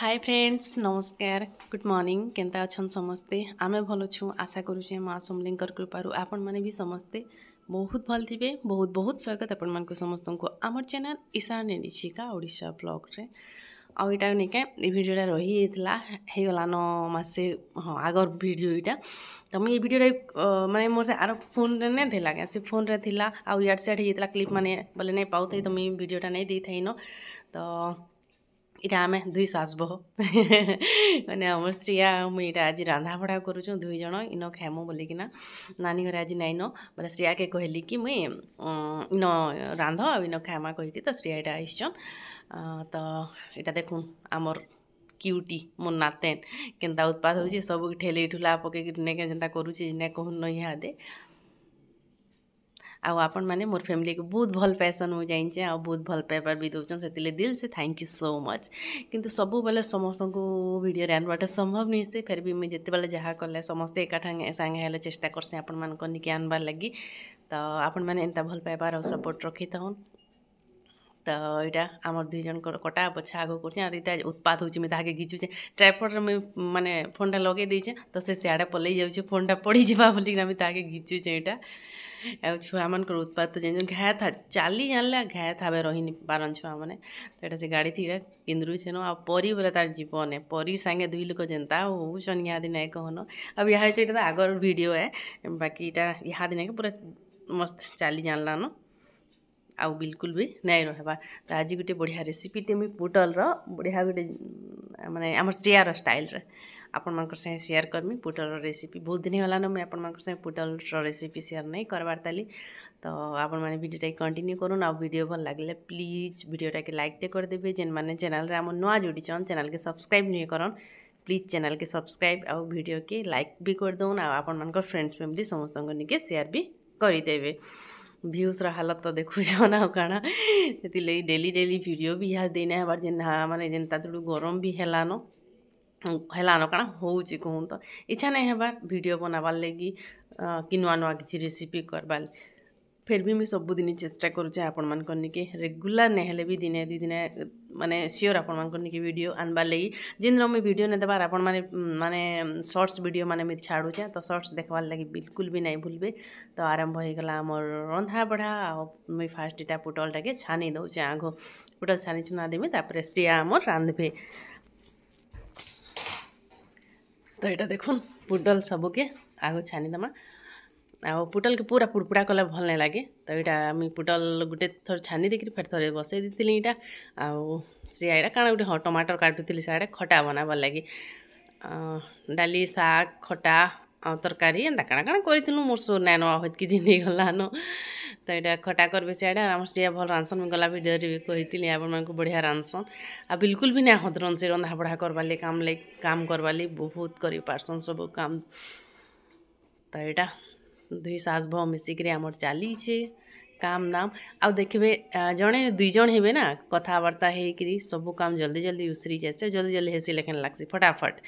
high friends নমস্কার good morning কেন্তা অছন সমস্তে আমি ভালো ছু আশা করুছে মা সমলিঙ্কর কৃপার আপন মানে বি সমস্তে বহুত ভাল থিবে বহুত বহুত স্বাগত আপন মানুষ সমস্ত আমার চ্যানেল ইশান নিশিকা ওড়িশা ব্লগরে আউ এটা নিকা এই ভিডিওটা রহি যাইলা হয়েগলা ন মাসে হ্যাঁ আগর ভিডিও এটা তো মুই এই ভিডিওটা মানে মোর সে আর ফোনরে নে থিলা কে সে ফোনরে থিলা আউ ইয়াড সিয়াড হয়ে যাইলা ক্লিপ মানে বলে নাই পাউথাই তো মুই ভিডিওটা নাই দেইথাই ন তো ଇଟା ଆମେ ଦୁଇ ଶାଶୁ ବୋହୂ ମାନେ ଆମର ସ୍ତ୍ରୀ ଆଉ ମୁଇଁ ଇଟା ଆଜି ରାନ୍ଧାବଢ଼ା କରୁଛୁଁ ଦୁଇ ଜଣ ଇନ ଖାଏମୁ ବୋଲିକିନା ନାନୀ ଘରେ ଆଜି ନାଇଁନ ବୋଲେ ଶ୍ରୀଆକେ କହିଲି କି ମୁଇଁ ଇନ ରାନ୍ଧ ଆଉ ଇନ ଖାଏମା କହିକି ତ ଶ୍ରୀଆ ଏଇଟା ଆସିଛନ୍ ତ ଏଇଟା ଦେଖୁନ୍ ଆମର୍ କ୍ୟୁଟି ମୋ ନାତେନ୍ କେନ୍ତା ଉତ୍ପାଦ ହେଉଛି ସବୁ ଠେଲି ଠୁଲା ପକେଇକି ନେ ଯେନ୍ତା କରୁଛି ନେ କହୁନ୍ ନ ଇହାଦେ ଆଉ ଆପଣମାନେ ମୋର ଫ୍ୟାମିଲିକୁ ବହୁତ ଭଲ ପାଏସନ୍ ମୁଁ ଜାଣିଛେ ଆଉ ବହୁତ ଭଲ ପାଇବାର ବି ଦେଉଛନ୍ ସେଥିଲାଗି ଦିଲ୍ ସେ ଥ୍ୟାଙ୍କ ୟୁ ସୋ ମଚ୍ କିନ୍ତୁ ସବୁବେଳେ ସମସ୍ତଙ୍କୁ ଭିଡ଼ିଓରେ ଆଣିବାଟା ସମ୍ଭବ ନୁହେଁ ସେ ଫେର୍ ବି ମୁଇଁ ଯେତେବେଳେ ଯାହା କଲେ ସମସ୍ତେ ଏକା ସାଙ୍ଗେ ହେଲେ ଚେଷ୍ଟା କରସି ଆପଣମାନଙ୍କ ନିକେ ଆନବାର୍ ଲାଗି ତ ଆପଣମାନେ ଏନ୍ତା ଭଲ ପାଇବାର ଆଉ ସପୋର୍ଟ ରଖିଥାଉନ୍ ତ ଏଇଟା ଆମର ଦୁଇ ଜଣଙ୍କର କଟା ବଛା ଆଗ କରୁଛେ ଆର୍ ଇଟା ଉତ୍ପାଦ ହେଉଛି ମୁଇଁ ତାହାକେ ଘିଚୁଛେ ଟ୍ରାଇପଡ଼୍ରେ ମୁଇଁ ମାନେ ଫୋନ୍ଟା ଲଗେଇ ଦେଇଛେ ତ ସେ ସିଆଡ଼େ ପଲେଇ ଯାଉଛେ ଫୋନ୍ଟା ପଡ଼ିଯିବା ବୋଲିକିନା ମୁଇଁ ତାହାକେ ଘିଚୁଛେ ଏଇଟା ଆଉ ଛୁଆମାନଙ୍କର ଉତ୍ପାଦ ତ ଜାଣିଛନ୍ ଘାଏ ଥା ଚାଲି ଜାଣିଲା ଘାଏ ଥାବେ ରହିନି ପାରନ୍ ଛୁଆମାନେ ତ ଏଇଟା ସେ ଗାଡ଼ି ଥିରେ କିନ୍ଦରୁଛେନ ଆଉ ପରି ବୋଲେ ତାର ଜୀବନେ ପରି ସାଙ୍ଗେ ଦୁଇ ଲୋକ ଯେନ୍ତା ହଉଛନ୍ ଇହାଦି ନାଇଁ କହନ ଆଉ ଇହା ହେଉଛି ଏଇଟା ତ ଆଗର ଭିଡ଼ିଓ ଏ ବାକି ଇଟା ଇହାଦି ନାଇଁ ପୁରା ମସ୍ତ ଚାଲି ଜାଣିଲାନ ଆଉ ବିଲକୁଲ ବି ନାଇଁ ରହେବା ତ ଆଜି ଗୋଟେ ବଢ଼ିଆ ରେସିପିଟେ ମୁଇଁ ପୋଟଲ୍ର ବଢ଼ିଆ ଗୋଟେ ମାନେ ଆମର ଶ୍ରେୟାର ଷ୍ଟାଇଲ୍ରେ ଆପଣମାନଙ୍କର ସାଙ୍ଗେ ସେୟାର କରମି ପୋଟଲ୍ର ରେସିପି ବହୁତ ଦିନ ହେଲାନ ମୁଇଁ ଆପଣମାନଙ୍କର ସାଙ୍ଗେ ପୋଟଲ୍ର ରେସିପି ସେୟାର ନାହିଁ କରବାର ତାଲି ତ ଆପଣମାନେ ଭିଡ଼ିଓଟାକି କଣ୍ଟିନ୍ୟୁ କରୁନ୍ ଆଉ ଭିଡ଼ିଓ ଭଲ ଲାଗିଲେ ପ୍ଲିଜ୍ ଭିଡ଼ିଓଟାକି ଲାଇକ୍ଟେ କରିଦେବେ ଯେନ୍ମାନେ ଚ୍ୟାନେଲ୍ରେ ଆମ ନୂଆ ଯୋଡ଼ିଛନ୍ ଚ୍ୟାନେଲ୍କେ ସବସ୍କ୍ରାଇବ୍ ନୁହେଁ କରନ୍ ପ୍ଲିଜ୍ ଚ୍ୟାନେଲ୍କେ ସବସ୍କ୍ରାଇବ୍ ଆଉ ଭିଡ଼ିଓକେ ଲାଇକ୍ ବି କରିଦେଉନ୍ ଆଉ ଆପଣମାନଙ୍କର ଫ୍ରେଣ୍ଡସ୍ ଫ୍ୟାମିଲି ସମସ୍ତଙ୍କ ନିକେ ସେୟାର ବି କରିଦେବେ ଭ୍ୟୁଜ୍ର ହାଲତ ଦେଖୁଛନ୍ ଆଉ କାଣା ସେଥିର୍ଲାଗି ଡେଲି ଡେଲି ଭିଡ଼ିଓ ବି ଇହାଦେ ଦେଇନାହେବାର୍ ଯେନ୍ ମାନେ ଯେନ୍ତା ତୁଡ଼ୁ ଗରମ୍ ବି ହେଲାନ ହେଲାନ କାଣା ହଉଛେ କହୁନ୍ ତ ଇଚ୍ଛା ନାଇଁ ହେବାର୍ ଭିଡ଼ିଓ ବନାବାର୍ ଲାଗି କି ନୂଆ ନୂଆ କିଛି ରେସିପି କର୍ବାର୍ फिर भी मुझे सबुदिन चेस्ट करुचे आपण मानक रेगुला ना भी दिने दिन माने सियोर आपण मानक भिड आनबार लगी जिन दिन मुझे भिड नहीं आप मैंने सर्टस भिड मैंने मुझे छाड़ूचे तो सर्ट्स देखवार लगे बिल्कुल भी नहीं भूलबे तो आरंभ हो गला रंधा बढ़ा आई फास्ट इटा पुटलटा के छानी दौचे आगो पुटल छानी छुना देवी तपर सी आम रांधे तो यहाँ देख पुटल सबके आगो छानी दमा ଆଉ ପୋଟଲ୍କେ ପୁରା ପୁଡ଼ପୁଡ଼ା କଲେ ଭଲ୍ ନାଇଁ ଲାଗେ ତ ଇଟା ମୁଇଁ ପୋଟଲ୍ ଗୁଟେ ଥର ଛାନି ଦେଇକିରି ଫେର୍ ଥରେ ବସେଇ ଦେଇଥିଲି ଇଟା ଆଉ ସେ ଇଟା କାଣା ଗୁଟେ ହଁ ଟମାଟର୍ କାଟୁଥିଲି ସିଆଡ଼େ ଖଟା ବନାବାର୍ ଲାଗି ଡାଲି ଶାଗ୍ ଖଟା ଆଉ ତରକାରୀ ଏନ୍ତା କାଣା କାଣା କରିଥିଲୁ ମୋର ସୋର୍ ନାଇଁନ ହେତ୍କି ଜିନ୍ ହେଇଗଲାନ ତ ଇଟା ଖଟା କର୍ବେ ସିଆଡ଼େ ଆମର ସିଏ ଭଲ୍ ରାନ୍ଧସନ୍ ମୁଇଁ ଗଲା ଭିଡ଼ିଓରେ ବି କହିଥିଲି ଆପଣମାନଙ୍କୁ ବଢ଼ିଆ ରାନ୍ଧସନ୍ ଆଉ ବିଲକୁଲ୍ ବି ନାଇଁ ହଦରନ୍ ସେ ରନ୍ଧା ବଢ଼ା କର୍ବାର୍ ଲାଗି କାମ୍ ଲାଗି କାମ୍ କର୍ବାର୍ ଲାଗି ବହୁତ୍ କରିପାର୍ସନ୍ ସବୁ କାମ୍ ତ ଇଟା ଦୁଇ ଶାଶ ଭ ମିଶିକିରି ଆମର ଚାଲିଛେ କାମ୍ ଦାମ୍ ଆଉ ଦେଖିବେ ଜଣେ ଦୁଇ ଜଣ ହେବେ ନା କଥାବାର୍ତ୍ତା ହେଇକିରି ସବୁ କାମ୍ ଜଲ୍ଦି ଜଲ୍ଦି ଉସରି ଯାଏସେ ଜଲ୍ଦି ଜଲ୍ଦି ହେସି ଲେଖେନ୍ ଲାଗ୍ସି ଫଟାଫଟ୍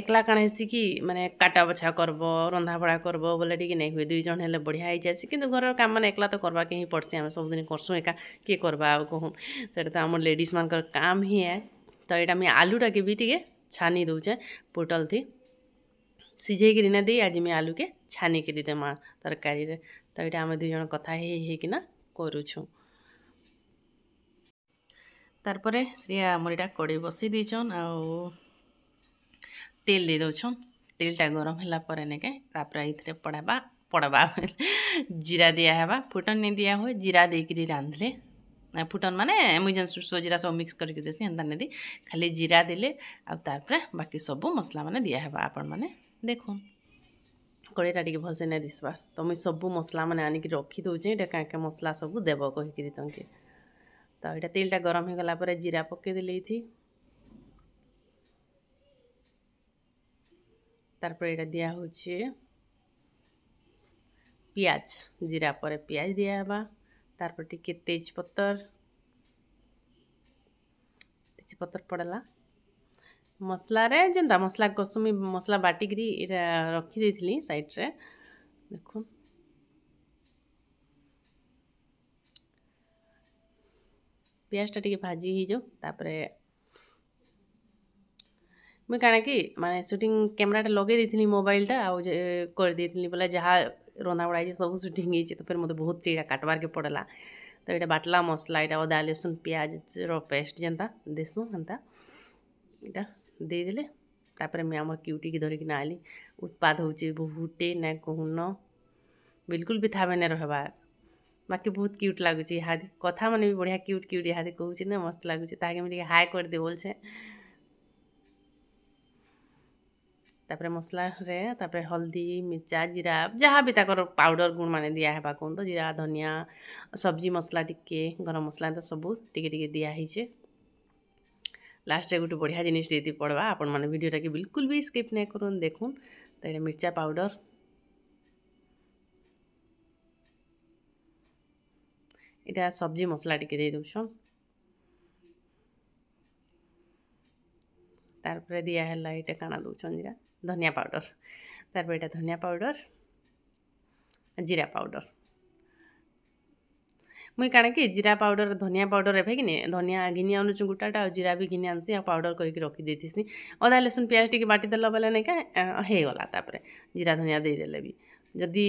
ଏକଲା କାଣା ହେସି କି ମାନେ କାଟା ବଛା କରବ ରନ୍ଧାବଢ଼ା କରବ ବୋଲେ ଟିକେ ନାଇଁ ହୁଏ ଦୁଇ ଜଣ ହେଲେ ବଢ଼ିଆ ହେଇଯାଏସି କିନ୍ତୁ ଘରର କାମ ମାନେ ଏକଲା ତ କରବାକେ ହିଁ ପଡ଼୍ସି ଆମେ ସବୁଦିନ କରସୁଁ ଏକା କିଏ କରବା ଆଉ କହୁନ୍ ସେଟା ତ ଆମର ଲେଡ଼ିଜ୍ମାନଙ୍କର କାମ୍ ହିଁ ଏ ତ ଏଇଟା ମୁଇଁ ଆଲୁଟାକେ ବି ଟିକେ ଛାନି ଦଉଛେଁ ପୋଟଲ୍ଥି ସିଝେଇକିରି ନା ଦେଇ ଆଜି ମୁଇଁ ଆଲୁକେ छानिक दे तरकारी तो ये आम दुज कथना करुचु तार श्री आमर यहाँ कड़ी बस देचन आ दे दौन तेलटा गरम होगापर ये पड़ा पड़वा जीरा दिहबा फुटन नहीं दिया हुए जीरा देकर रांधले फुटन माने मुझे सो जीरा सब मिक्स करके देसी एंता नहीं दी खाली जीरा दे तार बाकी सब मसला मैंने दिहा आपण मैंने देखूँ କଡ଼େଇଟା ଟିକେ ଭଲସେ ନାଇଁ ଦିଶବା ତ ମୁଇଁ ସବୁ ମସଲାମାନେ ଆଣିକି ରଖିଦେଉଛେଁ ଇଟା କାଁ କାଁ ମସଲା ସବୁ ଦେବ କହିକିରି ତମକେ ତ ଏଇଟା ତେଲଟା ଗରମ ହେଇଗଲା ପରେ ଜିରା ପକେଇଦେଲି ଏଇଥି ତାପରେ ଏଇଟା ଦିଆ ହେଉଛି ପିଆଜ ଜିରା ପରେ ପିଆଜ ଦିଆହେବା ତାପରେ ଟିକେ ତେଜପତର তেজপত্র পড়লা ମସଲାରେ ଯେନ୍ତା ମସଲା କଷୁମି ମସଲା ବାଟିକିରି ଇଟା ରଖିଦେଇଥିଲି ସାଇଡ଼୍ରେ ଦେଖୁନ୍ ପିଆଜଟା ଟିକେ ଭାଜି ହେଇଯାଉ ତାପରେ ମୁଇଁ କାଣା କି ମାନେ ସୁଟିଂ କ୍ୟାମେରାଟା ଲଗେଇ ଦେଇଥିଲି ମୋବାଇଲଟା ଆଉ କରିଦେଇଥିଲି ବୋଲେ ଯାହା ରନ୍ଧାବଢ଼ା ହେଇଛି ସବୁ ସୁଟିଂ ହେଇଛି ତ ଫେର୍ ମୋତେ ବହୁତ ଏଇଟା କାଟବାର୍କେ ପଡ଼ଲା ତ ଏଇଟା ବାଟଲା ମସଲା ଏଇଟା ଅଦା ଲେସୁନ୍ ପିଆଜର ପେଷ୍ଟ ଯେନ୍ତା ଦେସୁଁ ହେନ୍ତା ଏଇଟା ଦେଇଦେଲେ ତାପରେ ମୁଁ ଆମର କ୍ୟୁଟିକି ଧରିକିନା ଆଇଲି ଉତ୍ପାଦ ହେଉଛି ବହୁଟେ ନାଇଁ କହୁନ ବିଲକୁଲ ବି ଥାବେ ନାଇଁ ରହିବା ବାକି ବହୁତ କ୍ୟୁଟ୍ ଲାଗୁଛି ଇହାଦି କଥାମାନେ ବି ବଢ଼ିଆ କ୍ୟୁଟ୍ କ୍ୟୁଟ୍ ଇହାଦି କହୁଛି ନା ମସ୍ତ ଲାଗୁଛି ତାହାକେ ମୁଁ ଟିକେ ହାଏ କରିଦିଏ ବୋଲଛେ ତାପରେ ମସଲାରେ ତାପରେ ହଳଦୀ ମିର୍ଚା ଜିରା ଯାହା ବି ତାଙ୍କର ପାଉଡ଼ର ଗୁଣମାନେ ଦିଆହେବା କୁହନ୍ତୁ ଜିରା ଧନିଆ ସବ୍ଜି ମସଲା ଟିକେ ଗରମ ମସଲା ତ ସବୁ ଟିକେ ଟିକେ ଦିଆ ହେଇଛେ ଲାଷ୍ଟରେ ଗୋଟେ ବଢ଼ିଆ ଜିନିଷ ଯଦି ପଡ଼୍ବା ଆପଣମାନେ ଭିଡ଼ିଓଟାକେ ବିଲକୁଲ ବି ସ୍କିପ୍ ନାଇଁ କରୁନ୍ ଦେଖୁନ୍ ତ ଏଇଟା ମିର୍ଚା ପାଉଡ଼ର এটা সবজি মশলা টিকে দিয়ে দেছন তারপরে দিয়া হল এটা কানা দেছন জিরা ধনিয়া পাউডর তারপরে এটা ধনিয়া পাউডর জিরা পাউডর मुई कण कि जीरा पाउडर धनिया पाउडर एफ कि धनिया घिनी आनुच्छ गोटाटा और जीरा भी घिनी आनसी पाउडर करके रखी देसी अदा लसुन पिज टी बाटीदे बोले नहीं कहींगला जीरा धनिया देदेले भी जदि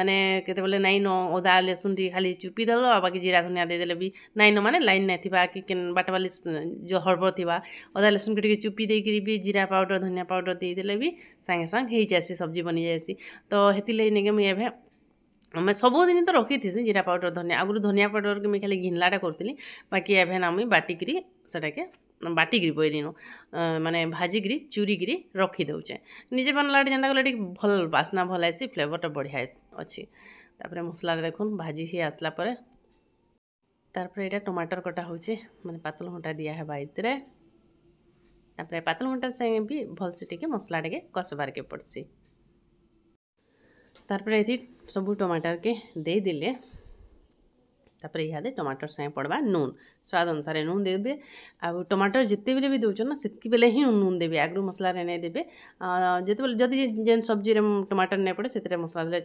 मैंने केत नाई न अदा लसुन टी खाली चुपी दल बाकी जीरा धनिया देदेले भी नाई मैंने लाइन नहीं कि बाट बाली हड़बर थी अदा लसुन को टे चुपी देकर भी जीरा पाउडर धनिया पाउडर देदेले भी सांगे सांग सब्जी बनी जाए तो हेती लगे ଆମେ ସବୁଦିନ ତ ରଖିଥିସି ଜିରା ପାଉଡ଼ର ଧନିଆ ଆଗରୁ ଧନିଆ ପାଉଡ଼ରକେ ମୁଇଁ ଖାଲି ଘିନ୍ଲାଟା କରୁଥିଲି ବାକି ଏବେ ନା ମୁଇଁ ବାଟିକିରି ସେଟାକେ ବାଟିକିରି ବୋଇଲିନ ମାନେ ଭାଜିକିରି ଚୁରିକିରି ରଖିଦେଉଛେ ନିଜେ ବନଲାଟା ଯେନ୍ତା କଲେ ଟିକେ ଭଲ୍ ବାସ୍ନା ଭଲ୍ ଆସି ଫ୍ଲେଭର୍ଟା ବଢ଼ିଆ ଅଛି ତାପରେ ମସଲାରେ ଦେଖୁନ୍ ଭାଜି ହେଇ ଆସିଲା ପରେ ତାପରେ ଏଇଟା ଟମାଟର କଟା ହେଉଛେ ମାନେ ପାତଲ ଘଣ୍ଟା ଦିଆ ହେବା ଏଥିରେ ତାପରେ ପାତଲ ଘଣ୍ଟା ସାଙ୍ଗେ ବି ଭଲ୍ସେ ଟିକେ ମସଲା ଟିକେ କଷବାର୍କେ ପଡ଼୍ସି ତାପରେ ଏଠି ସବୁ ଟମାଟରକେ ଦେଇଦେଲେ ତାପରେ ଇହାଦେ ଟମାଟର ସାଙ୍ଗେ ପଡ଼ବା ନୁନ୍ ସ୍ୱାଦ ଅନୁସାରେ ନୁନ୍ ଦେବେ ଆଉ ଟମାଟର ଯେତେବେଳେ ବି ଦେଉଛ ନା ସେତିକିବେଳେ ହିଁ ନୁନ୍ ଦେବେ ଆଗରୁ ମସଲାରେ ନାଇଁ ଦେବେ ଯେତେବେଳେ ଯଦି ଯେନ୍ ସବ୍ଜିରେ ଟମାଟର ନାଇଁ ପଡ଼େ ସେଥିରେ ମସଲା ଦେଲେ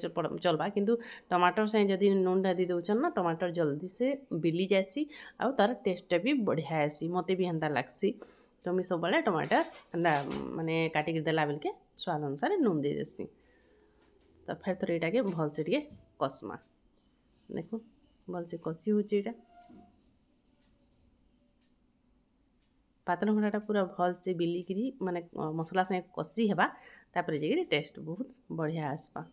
ଚଲ୍ବା କିନ୍ତୁ ଟମାଟର ସାଙ୍ଗେ ଯଦି ନୁନ୍ଟା ଦେଇ ଦେଉଛନ୍ ନା ଟମାଟର ଜଲ୍ଦି ସେ ବିଲି ଯାଏସି ଆଉ ତାର ଟେଷ୍ଟଟା ବି ବଢ଼ିଆ ଆଏସି ମୋତେ ବି ହେନ୍ତା ଲାଗ୍ସି ତ ମୁଇଁ ସବୁବେଳେ ଟମାଟର ହେନ୍ତା ମାନେ କାଟିକି ଦେଲା ବେଲ୍କେ ସ୍ୱାଦ ଅନୁସାରେ ନୁନ୍ ଦେଇଦେସି फिर थर यहाँ के भलसे टे कसमा देख भलसे कषि होटा पतन घंटाटा पूरा भलसे बिलिकी मानने मसला सागे कषि हेबा तापर जा टेस्ट बहुत बढ़िया आसपा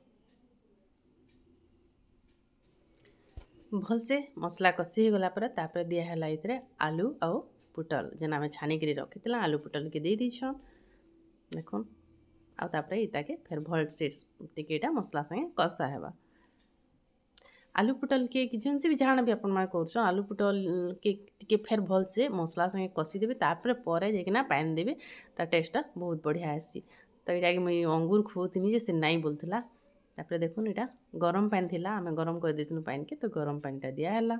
भलसे मसला कसी हो गला तापर दिहला ये आलू आउ पुटल जेन आम छानिकी रखी आलू पुटल के दे दीछ देख ଆଉ ତାପରେ ଏଇଟାକେ ଫେର୍ ଭଲ୍ ସେ ଟିକେ ଏଇଟା ମସଲା ସାଙ୍ଗେ କଷା ହେବା ଆଲୁ ପୋଟଲ କେକ୍ ଯେନ୍ସି ବି ଜାଣା ବି ଆପଣମାନେ କରୁଛନ୍ ଆଲୁ ପୋଟଲ କେକ୍ ଟିକେ ଫେର୍ ଭଲ୍ସେ ମସଲା ସାଙ୍ଗେ କଷିଦେବେ ତାପରେ ପରେ ଯାଇକିନା ପାଏନ୍ ଦେବେ ତା ଟେଷ୍ଟଟା ବହୁତ ବଢ଼ିଆ ଆସିଛି ତ ଏଇଟାକି ମୁଇଁ ଅଙ୍ଗୁର ଖୁଆଉଥିଲି ଯେ ସେ ନାଇଁ ବୋଲୁଥିଲା ତାପରେ ଦେଖୁନ୍ ଏଇଟା ଗରମ ପାଣି ଥିଲା ଆମେ ଗରମ କରିଦେଇଥିଲୁ ପାଣିକେ ତ ଗରମ ପାଣିଟା ଦିଆହେଲା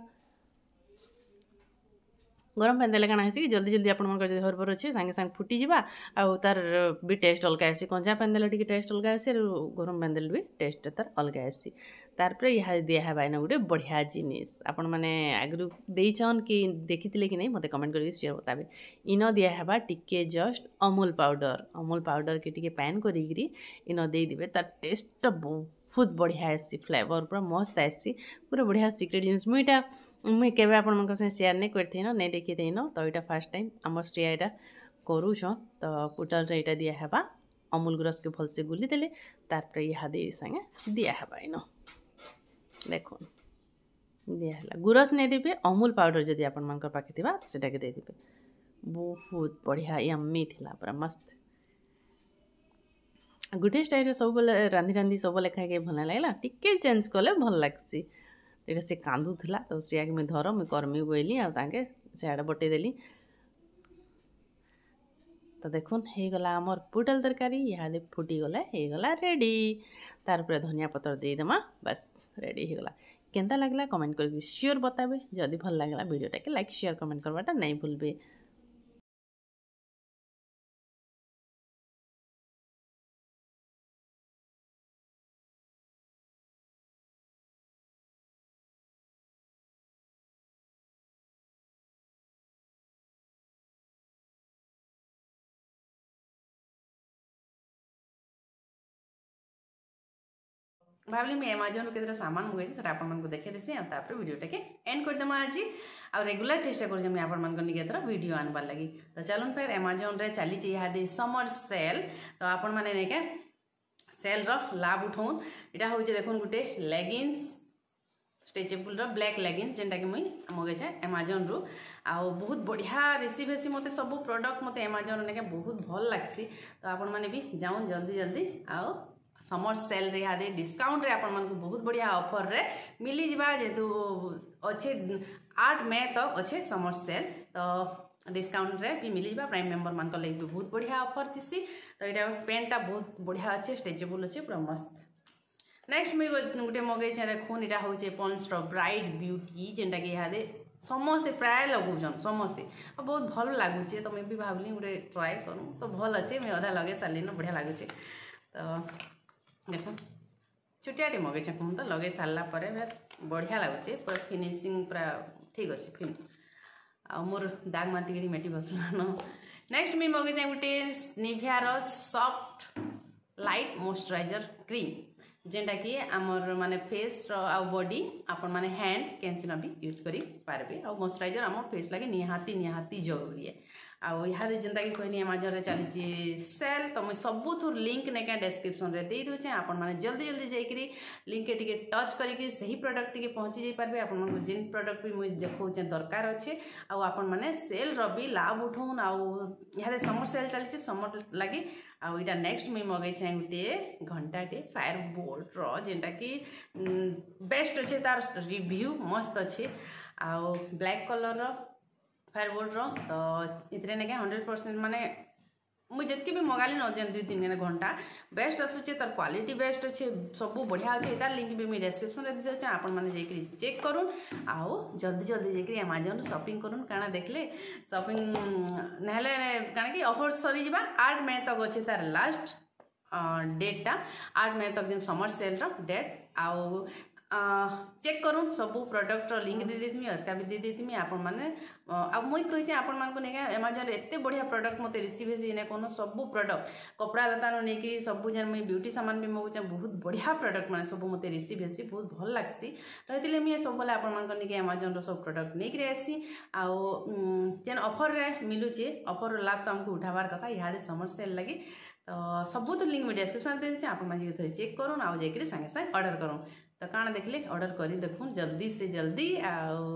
ଗରମ ପାଣି ଦେଲେ କାଣା ହେସି କି ଜଲ୍ଦି ଜଲ୍ଦି ଆପଣମାନଙ୍କର ଯଦି ହରବର ଅଛି ସାଙ୍ଗେ ସାଙ୍ଗେ ଫୁଟିଯିବା ଆଉ ତାର ବି ଟେଷ୍ଟ ଅଲଗା ଆସି କଞ୍ଚା ପାଣି ଦେଲେ ଟିକେ ଟେଷ୍ଟ ଅଲଗା ଆସି ଆଉ ଗରମ ପାଣି ଦେଲେ ବି ଟେଷ୍ଟ ତାର ଅଲଗା ଆସି ତାପରେ ଏହା ଦିଆହେବା ଏଇନା ଗୋଟେ ବଢ଼ିଆ ଜିନିଷ ଆପଣମାନେ ଆଗରୁ ଦେଇଛନ୍ କି ଦେଖିଥିଲେ କି ନାହିଁ ମୋତେ କମେଣ୍ଟ କରିକି ସେୟାର ବତାବେ ଇନ ଦିଆହେବା ଟିକେ ଜଷ୍ଟ ଅମୁଲ ପାଉଡ଼ର ଅମୁଲ ପାଉଡ଼ରକେ ଟିକେ ପ୍ୟାନ୍ କରିକିରି ଇନ ଦେଇଦେବେ ତାର ଟେଷ୍ଟଟା ବହୁତ খুব বঢ়িয়া আছি ফ্লেভার পরা মস্ত আছি পুরা বঢ়িয়া সিক্রেট ইনস মিতা মে কেবে আপন মঙ্গ শেয়ার নে কর থেনা নে দেখাই দেন তো এটা ফার্স্ট টাইম আমো স্টাই আইটা করুছ তো পুটার এটা দিয়া হেবা অমুল গুড়স কে ফলসি গুলি দেলে তারপর ইয়া দি সंगे দিয়া হেবা ইন দেখো দিয়া হেলা গুড়স নে দিবে অমুল পাউডার যদি আপন মঙ্গ পাকি দিবা সেটাকে দি দিবে বহুত বঢ়িয়া ইয়ামি থিলা পরা মস্ত गोटे स्टाइल सब रांधि रांधि सब लेखा के भल लगे टी चेज कले भल लगसी तो ये सी कदूला तो सीआक मुझे धर मुझ कर्मी बोली आगे सियाड़े बटेदेली तो देखन हो गला पुटल तरकारी यहाँ फुटी गले रेडी तार पर धनिया पतर देदेम बस रेडी गला के लगला कमेंट करके सियोर बताबे जदि भल लगला भिडटा के लाइक सियोर कमेंट करवाटा नहीं भूलबे ଭାବିଲି ମୁଁ ଆମାଜନ୍ରୁ କେତେଟା ସାମାନ ମଗାଇଛି ସେଟା ଆପଣମାନଙ୍କୁ ଦେଖେଇଦେସି ଆଉ ତାପରେ ଭିଡ଼ିଓଟାକେ ଏଣ୍ଡ କରିଦେମା ଆଜି ଆଉ ରେଗୁଲାର ଚେଷ୍ଟା କରୁଛି ମୁଇଁ ଆପଣମାନଙ୍କ ନିକେ ଏଥର ଭିଡ଼ିଓ ଆନବାର୍ ଲାଗି ତ ଚାଲୁନ୍ ଫେର୍ ଆମାଜନ୍ରେ ଚାଲିଛି ଇହାଦି ସମର୍ ସେଲ୍ ତ ଆପଣମାନେ ନେଇକେ ସେଲ୍ର ଲାଭ ଉଠଉନ୍ ଏଇଟା ହେଉଛି ଦେଖୁନ୍ ଗୋଟେ ଲେଗିନ୍ସ ଷ୍ଟ୍ରେଚେବୁଲ୍ର ବ୍ଲାକ୍ ଲେଗିନ୍ସ ଯେନ୍ଟାକି ମୁଇଁ ମଗେଇଛେ ଆମାଜନ୍ରୁ ଆଉ ବହୁତ ବଢ଼ିଆ ରିସିଭ୍ ହେସି ମୋତେ ସବୁ ପ୍ରଡ଼କ୍ଟ ମୋତେ ଆମାଜନ୍ରୁ ନେଇକେ ବହୁତ ଭଲ ଲାଗ୍ସି ତ ଆପଣମାନେ ବି ଯାଉନ୍ ଜଲ୍ଦି ଜଲ୍ଦି ଆଉ समर सेल रे डिस्काउंट रे आपण को बहुत बढ़िया ऑफर रे मिली जीवा जेतु अच्छे आठ मे तक तो अच्छे समर सेल तो डिस्काउंट रे भी मिली जीवा प्राइम मेंबर को लगे भी बहुत बढ़िया ऑफर थी तो यहाँ पेनटा बहुत बढ़िया अच्छे स्ट्रेचेबल अच्छे पूरा मस्त नेक्स्ट मुई गोटे मगे देखुन यहाँ हूँ रो ब्राइट ब्यूटी जेनटा कि यहाँ समस्ते प्राय लगौन समस्ते बहुत भल लगुचे तो मैं भी भावली गोटे ट्राए करूँ तो भल अच्छे मुझे अदा लगे सारे बढ़िया लगुचे तो ଦେଖ ଛୋଟିଆଟେ ମଗେଇଛେ ଫୋନ୍ ତ ଲଗେଇ ସାରିଲା ପରେ ବଢ଼ିଆ ଲାଗୁଛି ପୁରା ଫିନିସିଂ ପୁରା ଠିକ୍ ଅଛି ଫିନ୍ ଆଉ ମୋର ଦାଗ ମାତିକିରି ମେଟି ବସିଲାନ ନେକ୍ସଟ ମୁଇଁ ମଗେଇଛେ ଗୋଟେ ନିଭିଆର ସଫ୍ଟ ଲାଇଟ୍ ମଏଶ୍ଚରାଇଜର କ୍ରିମ୍ ଯେନ୍ଟାକି ଆମର ମାନେ ଫେସ୍ର ଆଉ ବଡି ଆପଣମାନେ ହ୍ୟାଣ୍ଡ କେନ୍ସିନ ବି ୟୁଜ୍ କରିପାରିବେ ଆଉ ମଏଶ୍ଚରାଇଜର ଆମ ଫେସ୍ ଲାଗି ନିହାତି ନିହାତି ଜରୁରୀ आदे जेनता कि कहनी एमाजन चली सेल तो मुझे सबुथ लिंक ने क्या डेस्क्रिपन में दे दूचे आपण मैंने जल्दी जल्दी जाकि लिंक टी टच करके सही प्रडक्ट टी पहुँची जाइपर आपन जेन प्रडक्ट भी मुझे देखौचे दरकार अच्छे आपण मैंने सेल रि लाभ उठाऊन आदे समर सेल चली समर लगे आईटा नेक्स्ट मुई मगैचे गोटे घंटाटे फायर बोल्ट्र जेनटा कि बेस्ट अच्छे तार रिव्यू मस्त अच्छे आउ ब्लैक कलर फायर बोल्ड रो इतने हंड्रेड परसेंट मानते मुझे जितकी भी मगाली नदी दुई तीन दिन घंटा बेस्ट आसूचे तार क्वालिटी बेस्ट अच्छे सब बढ़िया अच्छे तार लिंक भी मुझे डेस्क्रिप्स दे दीजिए आप चेक करूँ आउ जल्दी जल्दी जाइए आमाजन सपिंग करूँ क्या देखले सपिंग ना कहीं अफर सरी जा आठ मे तक अच्छे तार लास्ट डेटा आठ मे तक दिन समर सेल रेट आउ चेक करूँ सब प्रडक्टर लिंक दे देथिमि अलका भी दे आपण माने मुई कहि आपण मानको नेका एमाजन एत बढ़िया प्रडक्ट मते रिसीव हे ने कोनो सबु कपड़ा लता नु नेकी सबु जन मुई ब्यूटी सामान भी मगुचा बहुत बढ़िया प्रडक्ट मैंने सब मते रिसीव हेसी बहुत भल लग्सी तो ये मी सब बोले आपण मानको नेकी एमाजन रो सब प्रोडक्ट नेक रेसी जेन अफर रे मिलु लाभ तो हमको उठावार कथ इहादे समर सेल लगी तो सबु तो लिंक मुझे डिस्क्रिप्शन दे दिछि आपण चेक करू आ जाय के संगे संग ऑर्डर ତ କାଣା ଦେଖିଲେ ଅର୍ଡ଼ର କରି ଦେଖୁନ୍ ଜଲ୍ଦି ସେ ଜଲ୍ଦି ଆଉ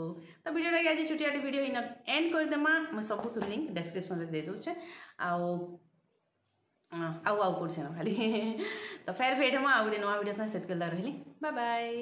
ତ ଭିଡ଼ିଓଟାକି ଆଜି ଛୋଟିଆଟେ ଭିଡ଼ିଓ ଇନ ଏଣ୍ଡ କରିଦେମା ମୁଇଁ ସବୁଥିରୁ ଲିଙ୍କ୍ ଡେସ୍କ୍ରିପସନ୍ରେ ଦେଇ ଦେଉଛେ ଆଉ ଆଉ ଆଉ କରୁଛେ ନା ଖାଲି ତ ଫେର୍ ଭେଟ୍ ହେମା ଆଉ ଗୋଟେ ନୂଆ ଭିଡ଼ିଓ ସାଙ୍ଗେ ସେତିକି ରହିଲି ବାଏ ବାଏ